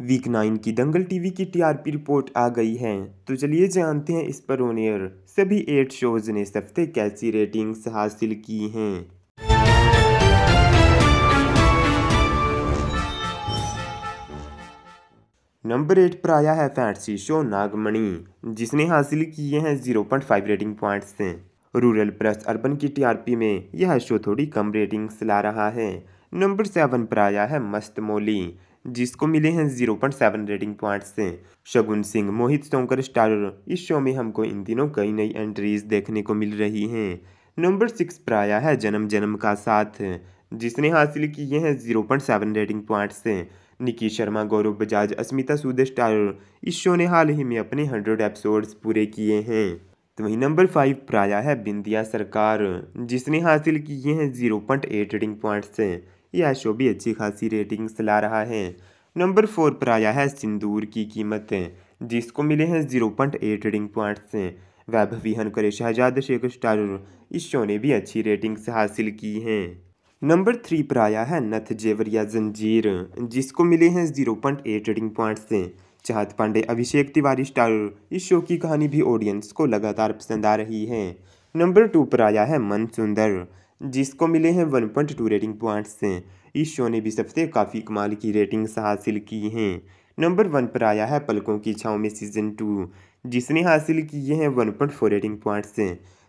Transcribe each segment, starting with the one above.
week nine की Dangal TV की TRP report आ गई है तो चलिए जानते हैं इस पर ओनियर सभी एट शोज ने इस हफ्ते कैसी रेटिंग्स हासिल की हैं नंबर एट पर आया है फैंसी शो नागमणि जिसने हासिल किए हैं zero point five rating points rural plus urban की टीआरपी में यह शो थोड़ी कम रेटिंग्स ला रहा है नंबर सेवन पर आया है मस्त मोली जिसको मिले हैं zero point seven rating points से शगुन सिंह मोहित सोंकर स्टारर इस शो में हमको इन दिनों कई नई एंट्रीज देखने को मिल रही हैं नंबर सिक्स पर आया है जन्म जन्म का साथ जिसने हासिल किए हैं zero point seven rating points से निकी शर्मा गौरव बजाज अस्मिता सूद स्टारर इस शो ने हाल ही में अपने हंड्रेड एपिसोड्स पूरे किए हैं तो वहीं नंबर फाइव पर आया है बिंदिया सरकार जिसने हासिल किए हैं zero point eight rating points से यह शो भी अच्छी खासी रेटिंग्स ला रहा है नंबर फोर पर आया है सिंदूर की कीमतें जिसको मिले हैं zero point eight rating points Vaibhavi Hankar Shahzad Shaikh star इस शो ने भी अच्छी रेटिंग्स हासिल की हैं नंबर थ्री पर आया है नथ जेवरिया जंजीर जिसको मिले हैं zero point eight rating points Chahat Pandey Abhishek Tiwari star इस शो की कहानी भी ऑडियंस को लगातार पसंद आ रही है नंबर टू पर आया है मन सुंदर जिसको मिले हैं 1.2 रेटिंग पॉइंट्स इस शो ने भी सबसे काफ़ी कमाल की रेटिंग्स हासिल की हैं नंबर वन पर आया है पलकों की छाँव में सीजन टू जिसने हासिल किए हैं one point four rating points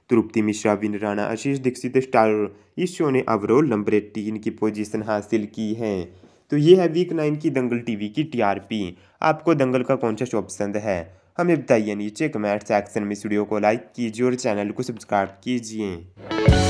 Tripti Mishra Vin Rana Ashish Dixit star इस शो ने ओवरऑल नंबर एटीन की पोजीशन हासिल की है तो ये है वीक नाइन की दंगल टीवी की टीआरपी आपको दंगल का कौन सा शो पसंद है हमें बताइए नीचे कमेंट सेक्शन में स्टूडियो को लाइक कीजिए और चैनल को सब्सक्राइब कीजिए